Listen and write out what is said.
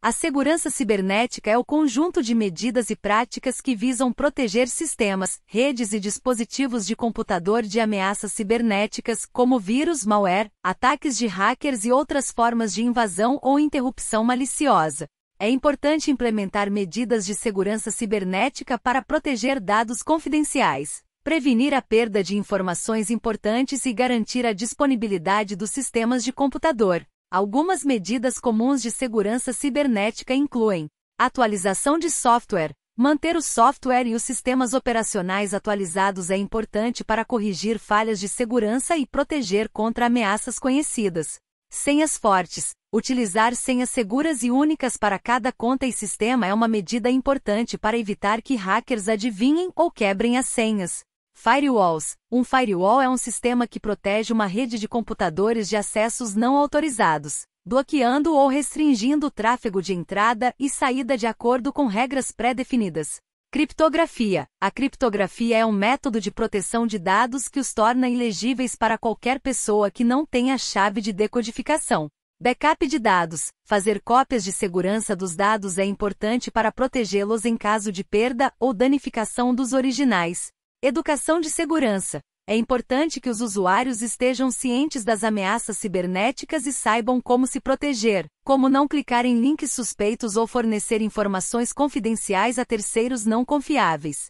A segurança cibernética é o conjunto de medidas e práticas que visam proteger sistemas, redes e dispositivos de computador de ameaças cibernéticas, como vírus, malware, ataques de hackers e outras formas de invasão ou interrupção maliciosa. É importante implementar medidas de segurança cibernética para proteger dados confidenciais, prevenir a perda de informações importantes e garantir a disponibilidade dos sistemas de computador. Algumas medidas comuns de segurança cibernética incluem atualização de software. Manter o software e os sistemas operacionais atualizados é importante para corrigir falhas de segurança e proteger contra ameaças conhecidas. Senhas fortes. Utilizar senhas seguras e únicas para cada conta e sistema é uma medida importante para evitar que hackers adivinhem ou quebrem as senhas. Firewalls. Um firewall é um sistema que protege uma rede de computadores de acessos não autorizados, bloqueando ou restringindo o tráfego de entrada e saída de acordo com regras pré-definidas. Criptografia. A criptografia é um método de proteção de dados que os torna ilegíveis para qualquer pessoa que não tenha a chave de decodificação. Backup de dados. Fazer cópias de segurança dos dados é importante para protegê-los em caso de perda ou danificação dos originais, Educação de segurança. É importante que os usuários estejam cientes das ameaças cibernéticas e saibam como se proteger, como não clicar em links suspeitos ou fornecer informações confidenciais a terceiros não confiáveis.